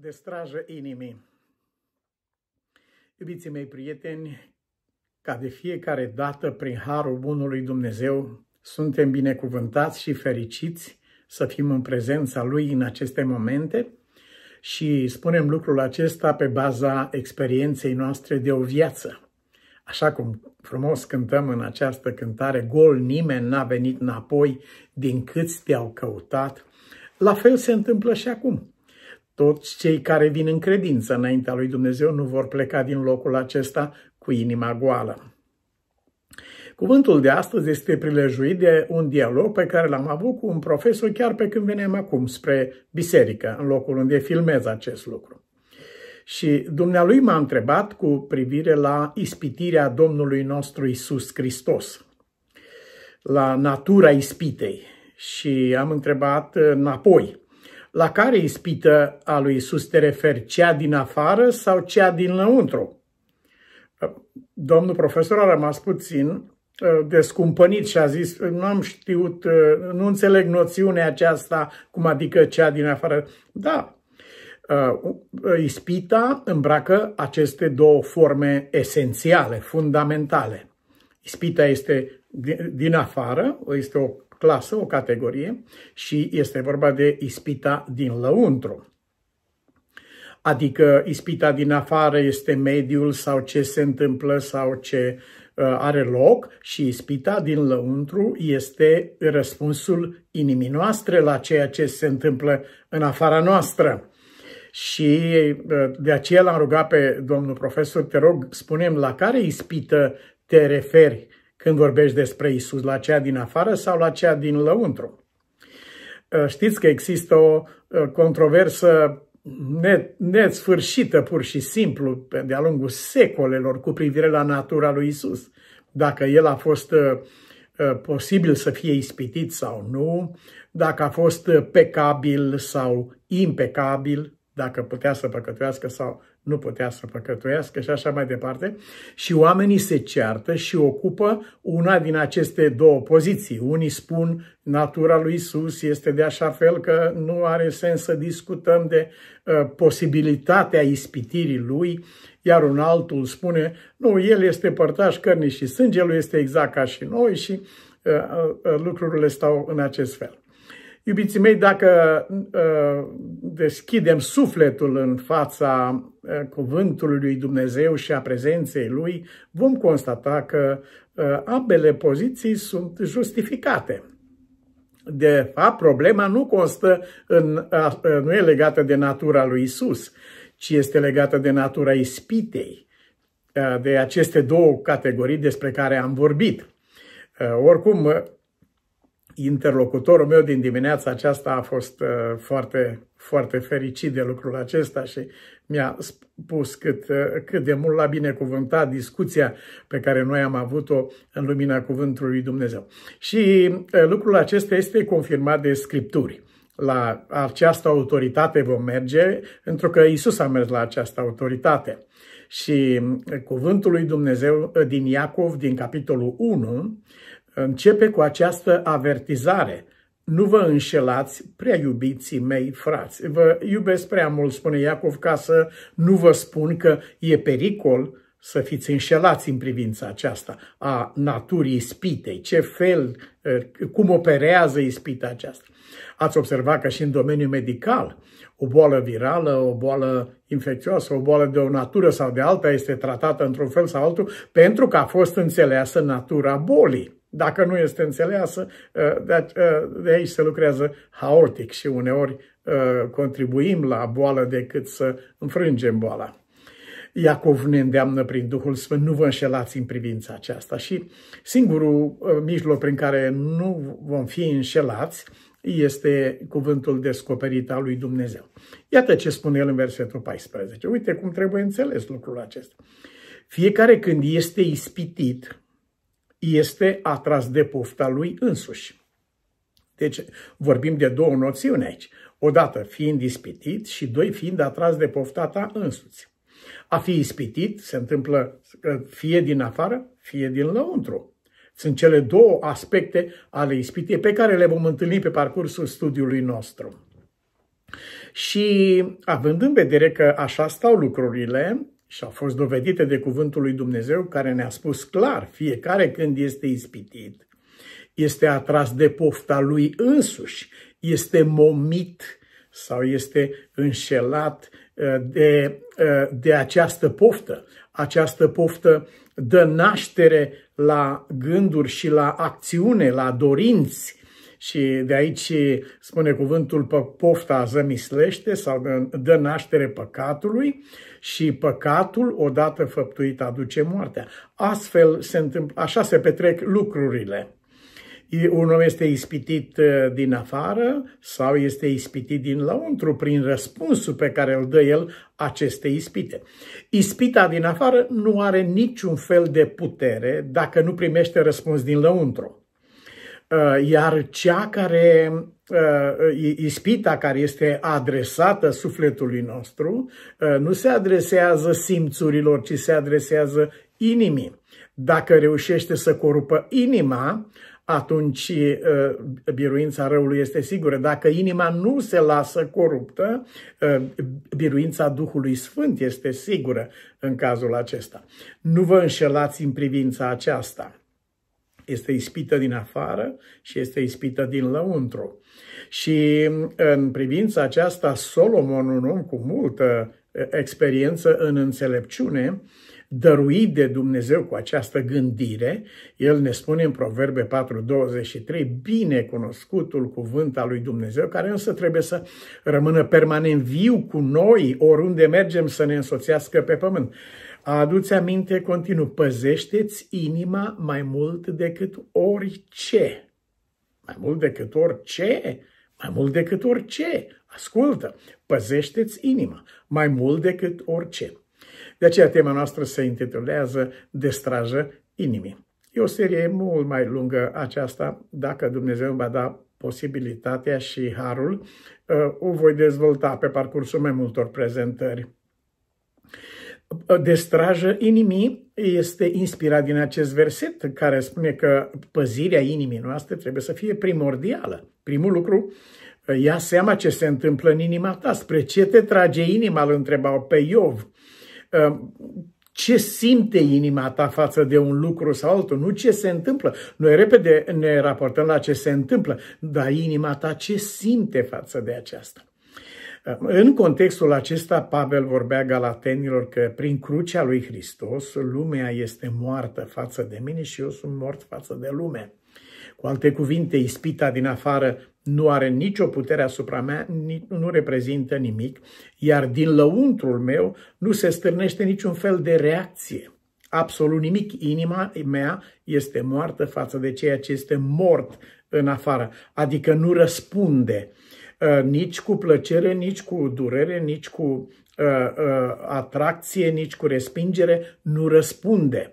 de strajă inimii. Iubiții mei prieteni, ca de fiecare dată prin harul bunului Dumnezeu, suntem binecuvântați și fericiți să fim în prezența Lui în aceste momente și spunem lucrul acesta pe baza experienței noastre de o viață. Așa cum frumos cântăm în această cântare, gol nimeni n-a venit înapoi din câți te-au căutat, la fel se întâmplă și acum. Toți cei care vin în credință înaintea lui Dumnezeu nu vor pleca din locul acesta cu inima goală. Cuvântul de astăzi este prilejuit de un dialog pe care l-am avut cu un profesor chiar pe când veneam acum spre biserică, în locul unde filmez acest lucru. Și dumnealui m-a întrebat cu privire la ispitirea Domnului nostru Isus Hristos, la natura ispitei. Și am întrebat înapoi, la care ispită a lui Isus te referi? Cea din afară sau cea din lăuntru? Uh, domnul profesor a rămas puțin uh, descumpănit și a zis nu am știut, uh, nu înțeleg noțiunea aceasta, cum adică cea din afară. Da, ispita îmbracă aceste două forme esențiale, fundamentale. Ispita este din afară, este o clasă, o categorie și este vorba de ispita din lăuntru. Adică ispita din afară este mediul sau ce se întâmplă sau ce uh, are loc și ispita din lăuntru este răspunsul inimii noastre la ceea ce se întâmplă în afara noastră. Și uh, de aceea l-am rugat pe domnul profesor, te rog, spunem la care ispită te referi când vorbești despre Isus, la cea din afară sau la cea din lăuntru? Ă, știți că există o ă, controversă nesfârșită pur și simplu de-a lungul secolelor cu privire la natura lui Isus. Dacă el a fost ă, posibil să fie ispitit sau nu, dacă a fost pecabil sau impecabil, dacă putea să păcătuiască sau nu putea să păcătuiască și așa mai departe. Și oamenii se ceartă și ocupă una din aceste două poziții. Unii spun natura lui Isus este de așa fel că nu are sens să discutăm de uh, posibilitatea ispitirii lui, iar un altul spune, nu, el este părtaș cărnii și sângelui, este exact ca și noi și uh, uh, lucrurile stau în acest fel. Iubiții mei, dacă uh, deschidem sufletul în fața uh, cuvântului lui Dumnezeu și a prezenței lui, vom constata că uh, ambele poziții sunt justificate. De fapt, problema nu constă în, nu e legată de natura lui Isus, ci este legată de natura ispitei, de aceste două categorii despre care am vorbit. Oricum, interlocutorul meu din dimineața aceasta a fost uh, foarte, foarte fericit de lucrul acesta și mi-a spus cât, uh, cât de mult l-a binecuvântat discuția pe care noi am avut-o în lumina Cuvântului Dumnezeu. Și uh, lucrul acesta este confirmat de Scripturi la această autoritate vom merge, pentru că Isus a mers la această autoritate. Și cuvântul lui Dumnezeu din Iacov, din capitolul 1, începe cu această avertizare. Nu vă înșelați, prea iubiții mei frați. Vă iubesc prea mult, spune Iacov, ca să nu vă spun că e pericol să fiți înșelați în privința aceasta a naturii ispitei, ce fel, eh, cum operează ispita aceasta. Ați observat că și în domeniul medical, o boală virală, o boală infecțioasă, o boală de o natură sau de alta este tratată într-un fel sau altul pentru că a fost înțeleasă natura bolii dacă nu este înțeleasă, uh, uh, de aici se lucrează haotic și uneori uh, contribuim la boală decât să înfrângem boala. Iacov ne îndeamnă prin Duhul Sfânt, nu vă înșelați în privința aceasta. Și singurul mijloc prin care nu vom fi înșelați este cuvântul descoperit al lui Dumnezeu. Iată ce spune el în versetul 14. Uite cum trebuie înțeles lucrul acesta. Fiecare când este ispitit, este atras de pofta lui însuși. Deci vorbim de două noțiuni aici. Odată fiind ispitit și doi fiind atras de pofta ta însuți. A fi ispitit se întâmplă fie din afară, fie din lăuntru. Sunt cele două aspecte ale ispitei pe care le vom întâlni pe parcursul studiului nostru. Și având în vedere că așa stau lucrurile, și a fost dovedită de cuvântul lui Dumnezeu care ne-a spus clar, fiecare când este ispitit, este atras de pofta lui însuși, este momit sau este înșelat uh, de, uh, de această poftă. Această poftă dă naștere la gânduri și la acțiune, la dorinți și de aici spune cuvântul pofta zămislește sau dă naștere păcatului și păcatul odată făptuit aduce moartea. Astfel se întâmplă, așa se petrec lucrurile. Un om este ispitit uh, din afară sau este ispitit din lăuntru prin răspunsul pe care îl dă el aceste ispite. Ispita din afară nu are niciun fel de putere dacă nu primește răspuns din lăuntru. Uh, iar cea care, uh, ispita care este adresată sufletului nostru, uh, nu se adresează simțurilor, ci se adresează inimii. Dacă reușește să corupă inima, atunci biruința răului este sigură. Dacă inima nu se lasă coruptă, biruința Duhului Sfânt este sigură în cazul acesta. Nu vă înșelați în privința aceasta. Este ispită din afară și este ispită din lăuntru. Și mm, în privința aceasta, Solomon, un om cu multă experiență în înțelepciune, dăruit de Dumnezeu cu această gândire, el ne spune în Proverbe 4.23, bine cunoscutul cuvânt al lui Dumnezeu, care însă trebuie să rămână permanent viu cu noi, oriunde mergem să ne însoțească pe pământ. Aduți aminte continuu, păzește-ți inima mai mult decât orice. Mai mult decât orice, mai mult decât orice. Ascultă, păzește-ți inima mai mult decât orice. De aceea tema noastră se intitulează Destrajă inimii. E o serie mult mai lungă aceasta, dacă Dumnezeu îmi va da posibilitatea și harul, uh, o voi dezvolta pe parcursul mai multor prezentări de strajă inimii este inspirat din acest verset care spune că păzirea inimii noastre trebuie să fie primordială. Primul lucru, ia seama ce se întâmplă în inima ta, spre ce te trage inima, îl întrebau pe Iov. Ehm, ce simte inima ta față de un lucru sau altul, nu ce se întâmplă. Noi repede ne raportăm la ce se întâmplă, dar inima ta ce simte față de aceasta. În contextul acesta, Pavel vorbea galatenilor că prin crucea lui Hristos lumea este moartă față de mine și eu sunt mort față de lume. Cu alte cuvinte, ispita din afară nu are nicio putere asupra mea, nu reprezintă nimic, iar din lăuntrul meu nu se stârnește niciun fel de reacție. Absolut nimic. Inima mea este moartă față de ceea ce este mort în afară, adică nu răspunde uh, Uh, nici cu plăcere, nici cu durere, nici cu uh, uh, atracție, nici cu respingere, nu răspunde.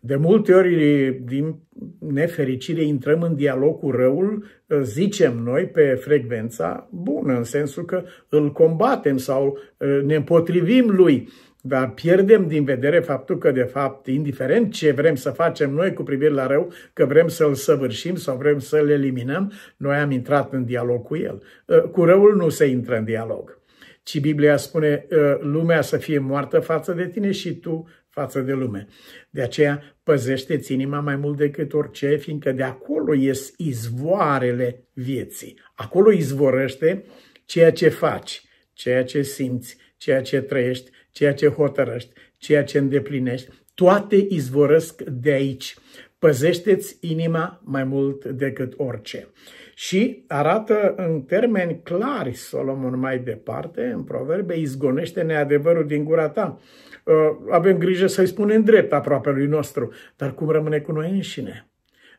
De multe ori, din nefericire, intrăm în dialog cu răul, zicem noi, pe frecvența bună, în sensul că îl combatem sau ne împotrivim lui. Dar pierdem din vedere faptul că, de fapt, indiferent ce vrem să facem noi cu privire la rău, că vrem să-l săvârșim sau vrem să-l eliminăm, noi am intrat în dialog cu el. Uh, cu răul nu se intră în dialog, ci Biblia spune uh, lumea să fie moartă față de tine și tu față de lume. De aceea păzește-ți inima mai mult decât orice, fiindcă de acolo ies izvoarele vieții. Acolo izvorăște ceea ce faci, ceea ce simți, ceea ce trăiești, ceea ce hotărăști, ceea ce îndeplinești, toate izvorăsc de aici. Păzește-ți inima mai mult decât orice. Și arată în termeni clari Solomon mai departe, în proverbe, izgonește neadevărul din gura ta. Uh, avem grijă să-i spunem drept aproape lui nostru, dar cum rămâne cu noi înșine?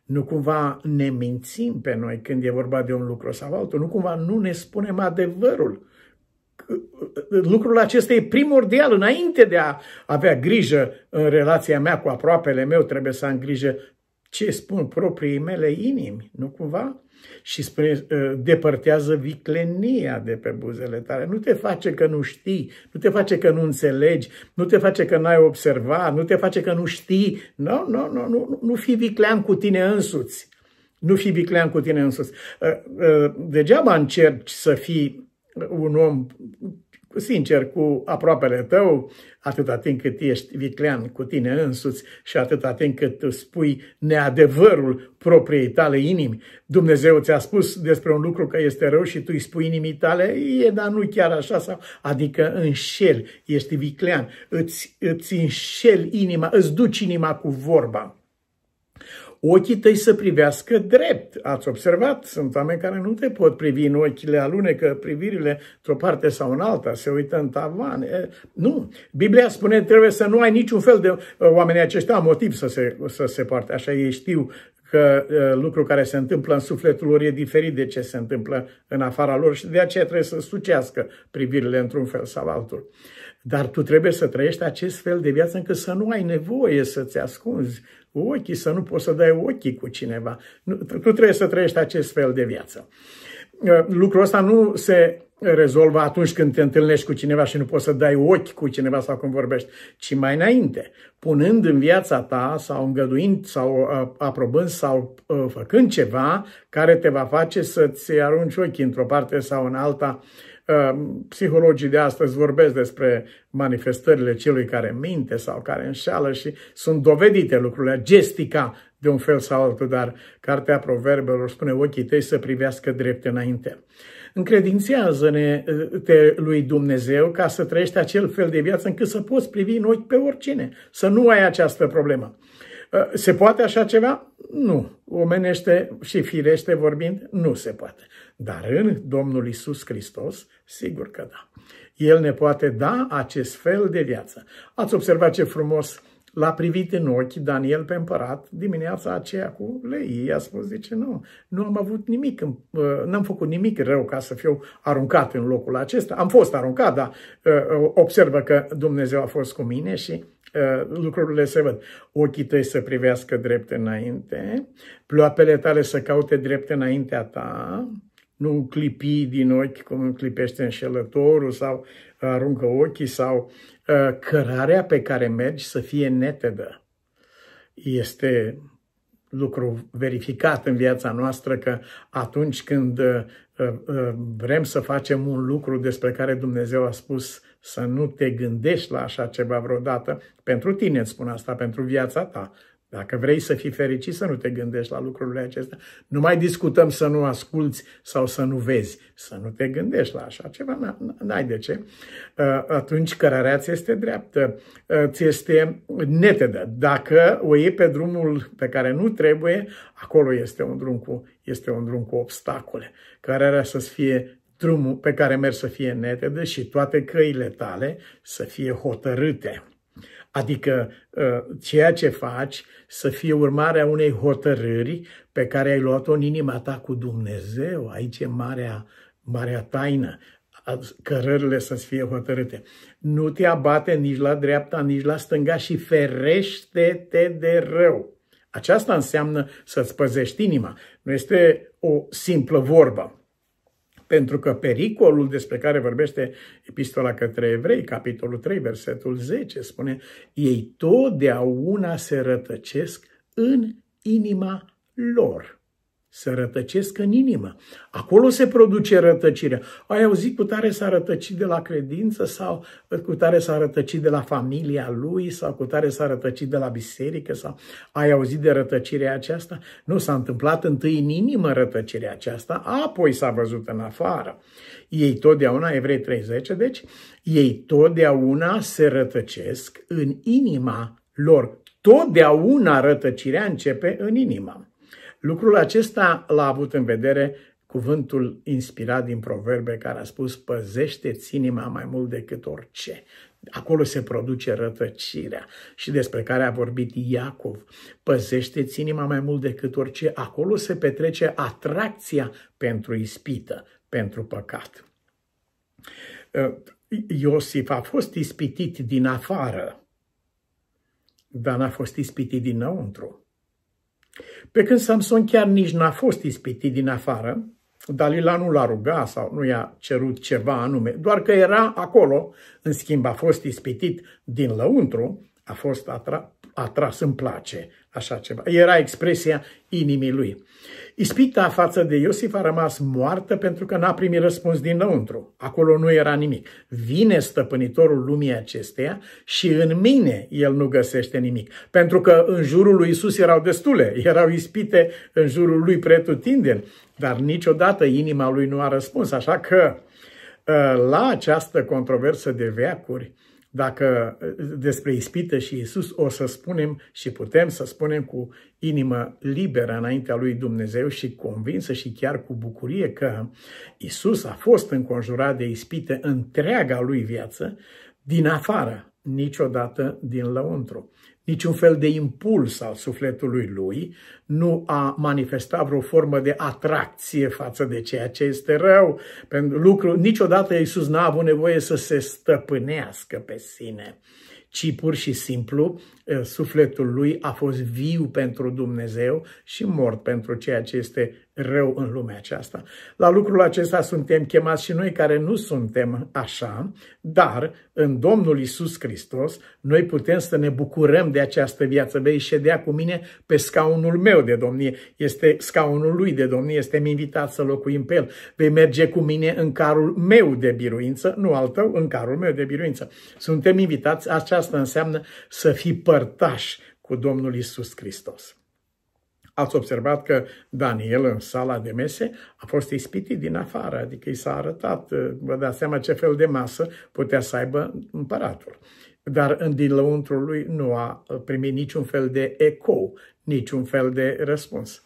Nu cumva ne mințim pe noi când e vorba de un lucru sau altul, nu cumva nu ne spunem adevărul lucrul acesta e primordial. Înainte de a avea grijă în relația mea cu aproapele meu, trebuie să am grijă ce spun proprii mele inimi, nu cumva? Și spune, uh, depărtează viclenia de pe buzele tale. Nu te face că nu știi, nu te face că nu înțelegi, nu te face că n-ai observat, nu te face că nu știi. Nu, nu, nu, nu, nu fi viclean cu tine însuți. Nu fi viclean cu tine însuți. Uh, uh, degeaba încerci să fii un om sincer cu aproapele tău, atâta timp cât ești viclean cu tine însuți și atâta timp cât spui neadevărul propriei tale inimi. Dumnezeu ți-a spus despre un lucru că este rău și tu îi spui inimii tale, e, dar nu chiar așa, sau, adică înșeli, ești viclean, îți, îți înșeli inima, îți duci inima cu vorba. Ochii tăi să privească drept. Ați observat, sunt oameni care nu te pot privi în ochile, alunecă privirile într-o parte sau în alta, se uită în tavan. Nu. Biblia spune trebuie să nu ai niciun fel de oamenii aceștia motiv să se, să se poarte așa. Ei știu că lucrul care se întâmplă în sufletul lor e diferit de ce se întâmplă în afara lor și de aceea trebuie să sucească privirile într-un fel sau altul. Dar tu trebuie să trăiești acest fel de viață încât să nu ai nevoie să-ți ascunzi ochii, să nu poți să dai ochii cu cineva. Tu trebuie să trăiești acest fel de viață. Lucrul ăsta nu se rezolvă atunci când te întâlnești cu cineva și nu poți să dai ochi cu cineva sau când vorbești, ci mai înainte, punând în viața ta sau îngăduind sau uh, aprobând sau uh, făcând ceva care te va face să-ți arunci ochii într-o parte sau în alta. Uh, psihologii de astăzi vorbesc despre manifestările celui care minte sau care înșală și sunt dovedite lucrurile, gestica de un fel sau altul, dar Cartea Proverbelor spune ochii tăi să privească drept înainte. Încredințează-ne pe lui Dumnezeu ca să trăiești acel fel de viață încât să poți privi în ochi pe oricine, să nu ai această problemă. Se poate așa ceva? Nu. Omenește și firește vorbind, nu se poate. Dar în Domnul Isus Hristos, sigur că da. El ne poate da acest fel de viață. Ați observat ce frumos L-a privit în ochi Daniel pe împărat dimineața aceea cu lei. I-a spus, zice, nu, nu am avut nimic, uh, n-am făcut nimic rău ca să fiu aruncat în locul acesta. Am fost aruncat, dar uh, uh, observă că Dumnezeu a fost cu mine și lucrurile se văd. Ochii tăi să privească drept înainte, ploapele tale să caute drept înaintea ta, nu clipi din ochi cum clipește înșelătorul sau aruncă ochii sau Ă, cărarea pe care mergi să fie netedă. Este lucru verificat în viața noastră că atunci când ă, ă, vrem să facem un lucru despre care Dumnezeu a spus să nu te gândești la așa ceva vreodată, pentru tine îți spun asta, pentru viața ta, dacă vrei să fii fericit, să nu te gândești la lucrurile acestea. Nu mai discutăm să nu asculți sau să nu vezi, să nu te gândești la așa ceva, n-ai de ce. Uh, atunci cărarea ți este dreaptă, uh, ți este netedă. Dacă o iei pe drumul pe care nu trebuie, acolo este un drum cu, este un drum cu obstacole. Cărarea să-ți fie drumul pe care mergi să fie netedă și toate căile tale să fie hotărâte. Adică ă, ceea ce faci să fie urmarea unei hotărâri pe care ai luat-o în inima ta cu Dumnezeu. Aici e marea, marea taină cărările să-ți fie hotărâte. Nu te abate nici la dreapta, nici la stânga și ferește-te de rău. Aceasta înseamnă să-ți păzești inima. Nu este o simplă vorbă pentru că pericolul despre care vorbește Epistola către Evrei, capitolul 3, versetul 10, spune ei totdeauna se rătăcesc în inima lor. Să rătăcesc în inimă. Acolo se produce rătăcirea. Ai auzit cu tare s-a rătăcit de la credință sau cu tare s-a rătăcit de la familia lui sau cu tare s-a rătăcit de la biserică sau ai auzit de rătăcirea aceasta? Nu, s-a întâmplat întâi în inimă rătăcirea aceasta, apoi s-a văzut în afară. Ei totdeauna, Evrei 30, deci, ei totdeauna se rătăcesc în inima lor. Totdeauna rătăcirea începe în inimă. Lucrul acesta l-a avut în vedere cuvântul inspirat din proverbe care a spus păzește inima mai mult decât orice. Acolo se produce rătăcirea și despre care a vorbit Iacov. păzește inima mai mult decât orice. Acolo se petrece atracția pentru ispită, pentru păcat. Ă, Iosif a fost ispitit din afară, dar n-a fost ispitit dinăuntru. Pe când Samson chiar nici n-a fost ispitit din afară, Dalila nu l-a rugat sau nu i-a cerut ceva anume, doar că era acolo, în schimb a fost ispitit din lăuntru a fost atra, atras, îmi place așa ceva. Era expresia inimii lui. Ispita față de Iosif a rămas moartă pentru că n-a primit răspuns dinăuntru. Acolo nu era nimic. Vine stăpânitorul lumii acesteia și în mine el nu găsește nimic. Pentru că în jurul lui Isus erau destule, erau ispite în jurul lui pretutindeni, dar niciodată inima lui nu a răspuns. Așa că ă, la această controversă de veacuri, dacă uh, despre ispită și Isus o să spunem și putem să spunem cu inimă liberă înaintea lui Dumnezeu și convinsă și chiar cu bucurie că Isus a fost înconjurat de ispite întreaga lui viață din afară, niciodată din lăuntru niciun fel de impuls al sufletului lui, nu a manifestat vreo formă de atracție față de ceea ce este rău. Pentru lucru, niciodată Iisus n-a avut nevoie să se stăpânească pe sine, ci pur și simplu Eh, sufletul lui a fost viu pentru Dumnezeu și mort pentru ceea ce este rău în lumea aceasta. La lucrul acesta suntem chemați și noi care nu suntem așa, dar în Domnul Isus Hristos noi putem să ne bucurăm de această viață. Vei ședea cu mine pe scaunul meu de domnie, este scaunul lui de domnie, este invitat să locuim pe el. Vei merge cu mine în carul meu de biruință, nu al tău, în carul meu de biruință. Suntem invitați, aceasta înseamnă să fii păr părtași cu Domnul Isus Hristos. Ați observat că Daniel în sala de mese a fost ispitit din afară, adică i s-a arătat, eh, vă dați seama ce fel de masă putea să aibă împăratul. Dar în lăuntrul lui nu a eh, primit niciun fel de ecou, niciun fel de răspuns.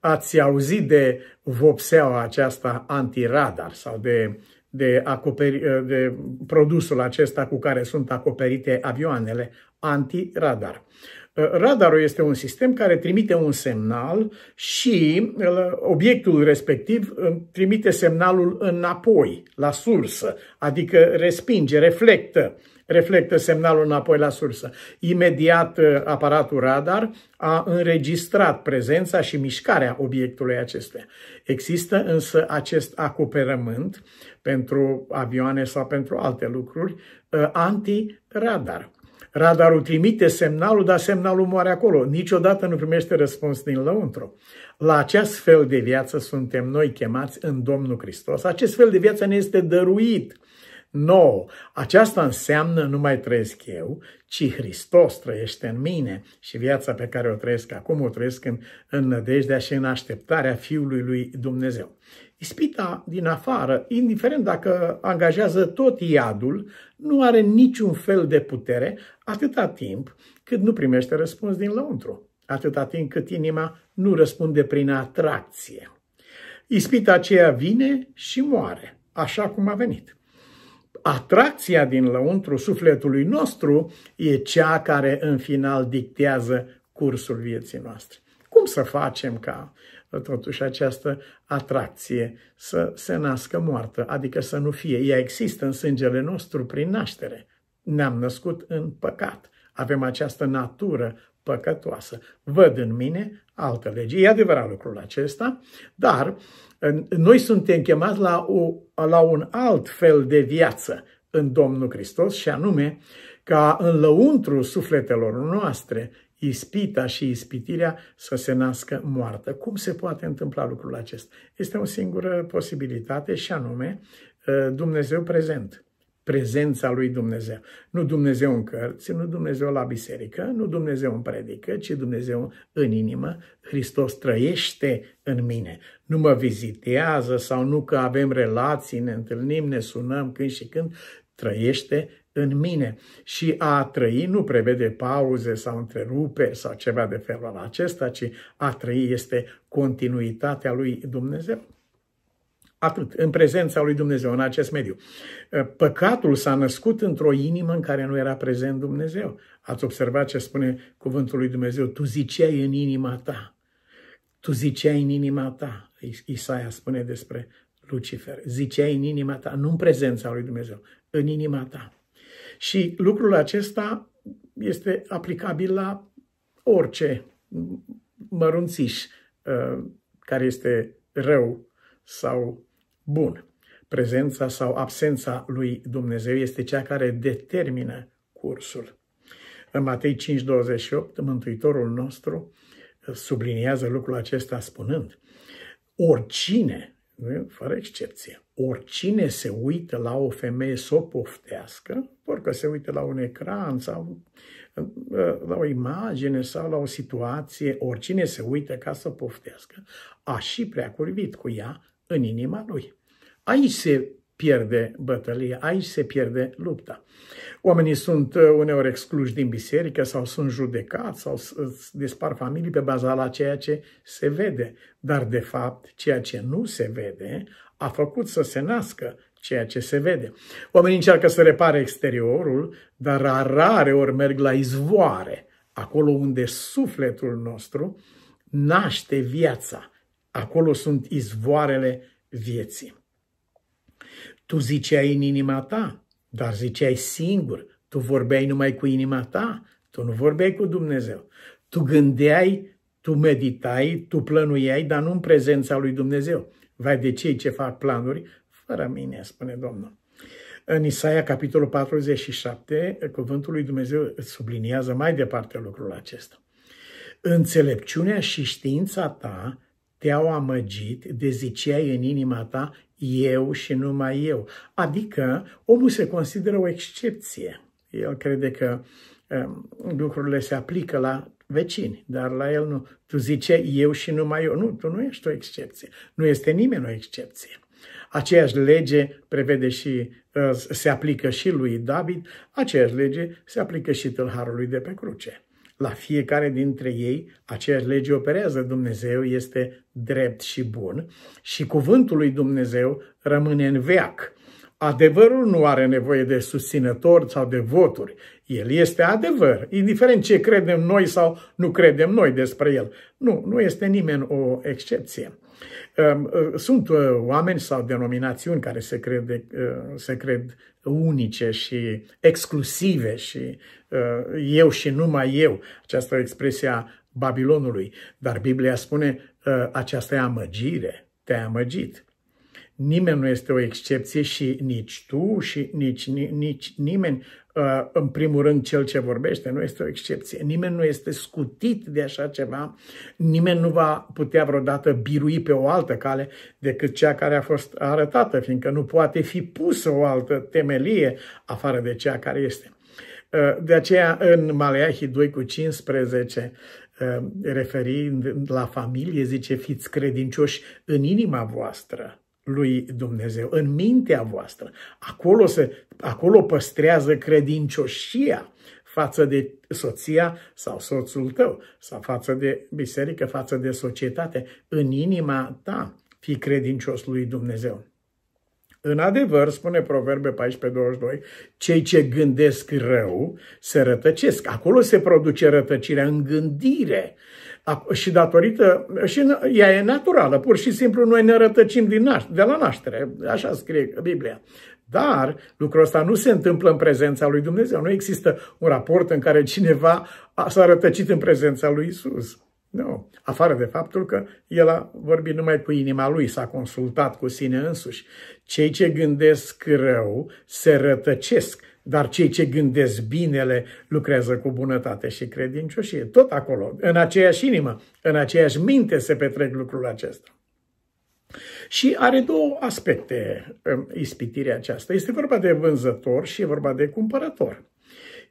Ați auzit de vopseaua aceasta antiradar sau de de, acoperi, eh, de produsul acesta cu care sunt acoperite avioanele, antiradar. Eh, radarul este un sistem care trimite un semnal și eh, obiectul respectiv trimite semnalul înapoi, la sursă, adică respinge, reflectă reflectă semnalul înapoi la sursă. Imediat uh, aparatul radar a înregistrat prezența și mișcarea obiectului acestuia. Există însă acest acoperământ pentru avioane sau pentru alte lucruri uh, anti-radar. Radarul trimite semnalul, dar semnalul moare acolo. Niciodată nu primește răspuns din lăuntru. La acest fel de viață suntem noi chemați în Domnul Hristos. Acest fel de viață ne este dăruit nouă. Aceasta înseamnă nu mai trăiesc eu, ci Hristos trăiește în mine și viața pe care o trăiesc acum o trăiesc în, în nădejdea și în așteptarea Fiului lui Dumnezeu. Ispita din afară, indiferent dacă angajează tot iadul, nu are niciun fel de putere atâta timp cât nu primește răspuns din lăuntru, atâta timp cât inima nu răspunde prin atracție. Ispita aceea vine și moare, așa cum a venit atracția din lăuntru sufletului nostru e cea care în final dictează cursul vieții noastre. Cum să facem ca totuși această atracție să se nască moartă, adică să nu fie. Ea există în sângele nostru prin naștere. Ne-am născut în păcat. Avem această natură păcătoasă. Văd în mine altă lege. E adevărat lucrul acesta, dar noi suntem chemați la, o, la un alt fel de viață în Domnul Hristos și anume ca în lăuntru sufletelor noastre ispita și ispitirea să se nască moartă. Cum se poate întâmpla lucrul acesta? Este o singură posibilitate și anume ă, Dumnezeu prezent prezența lui Dumnezeu. Nu Dumnezeu în cărți, nu Dumnezeu la biserică, nu Dumnezeu în predică, ci Dumnezeu în inimă. Hristos trăiește în mine. Nu mă vizitează sau nu că avem relații, ne întâlnim, ne sunăm când și când. Trăiește în mine. Și a trăi nu prevede pauze sau întrerupe sau ceva de felul acesta, ci a trăi este continuitatea lui Dumnezeu. Atât, în prezența lui Dumnezeu, în acest mediu. Eh, păcatul s-a născut într-o inimă în care nu era prezent Dumnezeu. Ați observat ce spune cuvântul lui Dumnezeu? Tu ziceai în inima ta. Tu ziceai în inima ta. Isaia spune despre Lucifer. Ziceai în inima ta, nu în prezența lui Dumnezeu, în inima ta. Și lucrul acesta este aplicabil la orice mărunțiș eh, care este rău sau bun. Prezența sau absența lui Dumnezeu este cea care determină cursul. În Matei 5:28, Mântuitorul nostru uh, subliniază lucrul acesta spunând: Oricine fără excepție. Oricine se uită la o femeie să o poftească, orică se uită la un ecran sau uh, uh, la o imagine sau la o situație, oricine se uită ca să poftească, a și prea curvit cu ea în inima lui. Aici se pierde bătălia, aici se pierde lupta. Oamenii sunt uh, uneori excluși din biserică sau sunt judecați sau dispar familii pe baza la ceea ce se vede. Dar, de fapt, ceea ce nu se vede a făcut să se nască ceea ce se vede. Oamenii încearcă să repare exteriorul, dar rare ori merg la izvoare, acolo unde sufletul nostru naște viața Acolo sunt izvoarele vieții. Tu ziceai în inima ta, dar ziceai singur. Tu vorbeai numai cu inima ta, tu nu vorbeai cu Dumnezeu. Tu gândeai, tu meditai, tu plănuiai, dar nu în prezența lui Dumnezeu. Vai de cei ce fac planuri fără mine, spune Domnul. În Isaia, capitolul 47, cuvântul lui Dumnezeu subliniază mai departe lucrul acesta. Înțelepciunea și știința ta te-au amăgit de ziceai în inima ta eu și numai eu. Adică omul se consideră o excepție. El crede că um, lucrurile se aplică la vecini, dar la el nu. Tu zice eu și numai eu. Nu, tu nu ești o excepție. Nu este nimeni o excepție. Aceeași lege prevede și, uh, se aplică și lui David, aceeași lege se aplică și tâlharului de pe cruce la fiecare dintre ei aceeași lege operează. Dumnezeu este drept și bun și cuvântul lui Dumnezeu rămâne în veac. Adevărul nu are nevoie de susținători sau de voturi. El este adevăr, indiferent ce credem noi sau nu credem noi despre el. Nu, nu este nimeni o excepție. Ehm, ă, sunt ă, oameni sau denominațiuni care se, crede, ă, se cred unice și exclusive și eu și numai eu, această expresie a Babilonului. Dar Biblia spune aceasta e amăgire, te-ai amăgit. Nimeni nu este o excepție și nici tu și nici, nici nimeni Uh, în primul rând, cel ce vorbește nu este o excepție. Nimeni nu este scutit de așa ceva, nimeni nu va putea vreodată birui pe o altă cale decât cea care a fost arătată, fiindcă nu poate fi pusă o altă temelie afară de cea care este. Uh, de aceea, în Maleahi 2 cu 15, uh, referind la familie, zice, fiți credincioși în inima voastră, lui Dumnezeu, în mintea voastră. Acolo, se, acolo păstrează credincioșia față de soția sau soțul tău, sau față de biserică, față de societate. În inima ta fi credincios lui Dumnezeu. În adevăr, spune Proverbe 14.22, cei ce gândesc rău se rătăcesc. Acolo se produce rătăcirea în gândire. Și datorită, și ea e naturală, pur și simplu noi ne rătăcim din naș- de la naștere, așa scrie Biblia. Dar lucrul ăsta nu se întâmplă în prezența lui Dumnezeu. Nu există un raport în care cineva s-a rătăcit în prezența lui Isus. Nu. Afară de faptul că el a vorbit numai cu inima lui, s-a consultat cu sine însuși. Cei ce gândesc rău se rătăcesc dar cei ce gândesc binele lucrează cu bunătate și credincioșie. Tot acolo, în aceeași inimă, în aceeași minte se petrec lucrul acesta. Și are două aspecte um, ispitirea aceasta. Este vorba de vânzător și e vorba de cumpărător.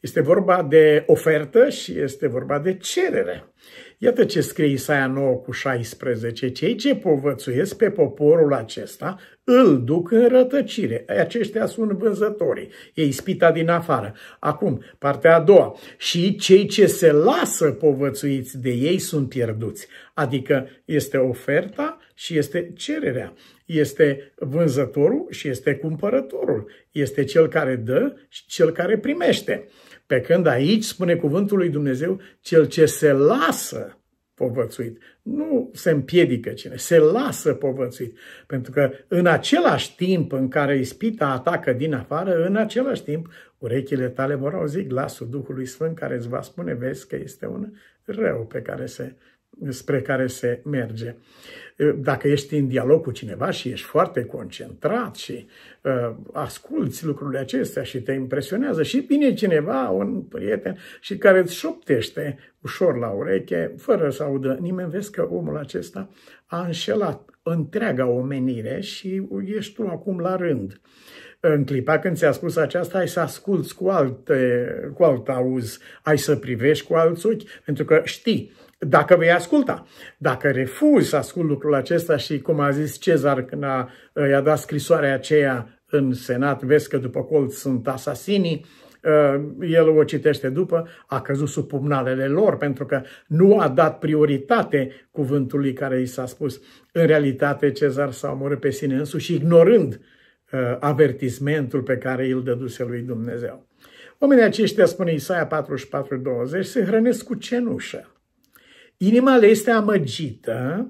Este vorba de ofertă și este vorba de cerere. Iată ce scrie Isaia 9 cu 16. Cei ce povățuiesc pe poporul acesta îl duc în rătăcire. Aceștia sunt vânzătorii. E ispita din afară. Acum, partea a doua. Și cei ce se lasă povățuiți de ei sunt pierduți. Adică este oferta și este cererea. Este vânzătorul și este cumpărătorul. Este cel care dă și cel care primește. Pe când aici spune cuvântul lui Dumnezeu, cel ce se lasă povățuit, nu se împiedică cine, se lasă povățuit. Pentru că în același timp în care ispita atacă din afară, în același timp urechile tale vor auzi glasul Duhului Sfânt care îți va spune, vezi că este un rău pe care se spre care se merge. Uh, dacă ești în dialog cu cineva și ești foarte concentrat și uh, asculți lucrurile acestea și te impresionează și bine cineva, un prieten, și care îți șoptește ușor la ureche, fără să audă nimeni, vezi că omul acesta a înșelat întreaga omenire și ești tu acum la rând. În clipa când ți-a spus aceasta, ai să asculți cu, alte, cu alt auz, ai să privești cu alți ochi, pentru că știi dacă vei asculta. Dacă refuzi să ascult lucrul acesta și, cum a zis Cezar când a, uh, i-a dat scrisoarea aceea în Senat, vezi că după colț sunt asasinii, uh, el o citește după, a căzut sub pumnalele lor pentru că nu a dat prioritate cuvântului care i s-a spus. În realitate, Cezar s-a omorât pe sine însuși, ignorând uh, avertismentul pe care îl dăduse lui Dumnezeu. Oamenii aceștia, spune Isaia 44:20, se hrănesc cu cenușă Inima le este amăgită,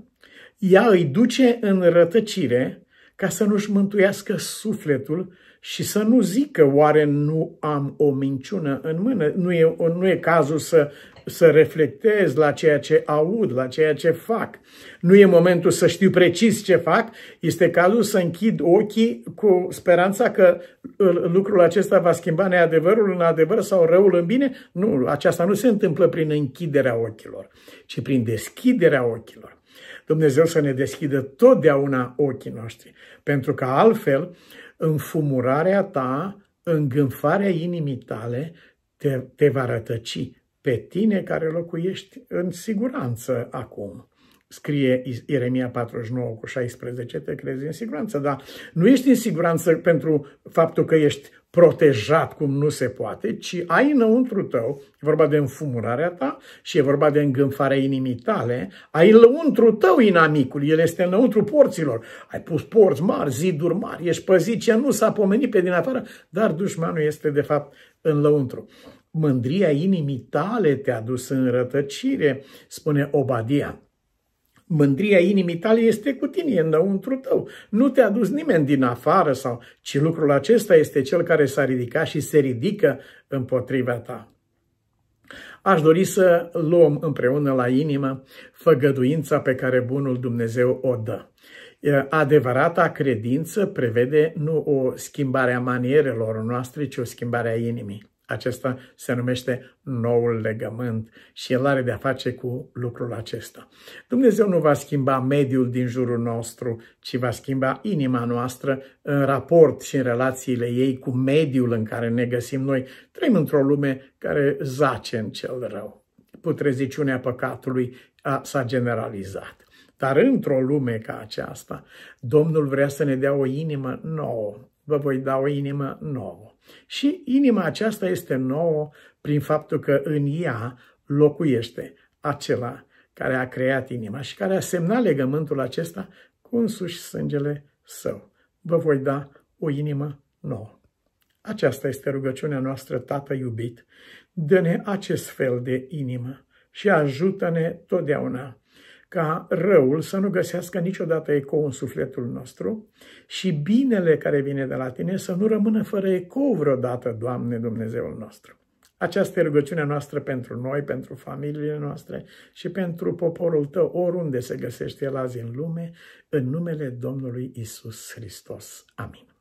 ea îi duce în rătăcire ca să nu-și mântuiască sufletul și să nu zică oare nu am o minciună în mână. Nu e, nu e cazul să să reflectez la ceea ce aud, la ceea ce fac. Nu e momentul să știu precis ce fac, este cazul să închid ochii cu speranța că uh, lucrul acesta va schimba neadevărul în adevăr sau răul în bine. Nu, aceasta nu se întâmplă prin închiderea ochilor, ci prin deschiderea ochilor. Dumnezeu să ne deschidă totdeauna ochii noștri, pentru că altfel înfumurarea ta, îngânfarea inimii tale te, te va rătăci, pe tine care locuiești în siguranță acum scrie Ieremia 49 cu 16, te crezi în siguranță, dar nu ești în siguranță pentru faptul că ești protejat cum nu se poate, ci ai înăuntru tău, e vorba de înfumurarea ta și e vorba de îngânfarea inimii tale, ai înăuntru tău inamicul, el este înăuntru porților. Ai pus porți mari, ziduri mari, ești păzit, ce nu s-a pomenit pe din afară, dar dușmanul este de fapt înăuntru. Mândria inimii tale te-a dus în rătăcire, spune Obadia mândria inimii tale este cu tine, e înăuntru tău. Nu te-a dus nimeni din afară sau ci lucrul acesta este cel care s-a ridicat și se ridică împotriva ta. Aș dori să luăm împreună la inimă făgăduința pe care bunul Dumnezeu o dă. Adevărata credință prevede nu o schimbare a manierelor noastre, ci o schimbare a inimii. Acesta se numește noul legământ și el are de-a face cu lucrul acesta. Dumnezeu nu va schimba mediul din jurul nostru, ci va schimba inima noastră în raport și în relațiile ei cu mediul în care ne găsim noi. Trăim într-o lume care zace în cel rău. Putreziciunea păcatului a, s-a generalizat. Dar într-o lume ca aceasta, Domnul vrea să ne dea o inimă nouă, vă voi da o inimă nouă. Și inima aceasta este nouă prin faptul că în ea locuiește acela care a creat inima și care a semnat legământul acesta cu însuși sângele său. Vă voi da o inimă nouă. Aceasta este rugăciunea noastră, Tată iubit. Dă-ne acest fel de inimă și ajută-ne totdeauna ca răul să nu găsească niciodată ecou în sufletul nostru și binele care vine de la Tine să nu rămână fără ecou vreodată, Doamne Dumnezeul nostru. Aceasta e rugăciunea noastră pentru noi, pentru familiile noastre și pentru poporul tău, oriunde se găsește el azi în lume, în numele Domnului Isus Hristos. Amin.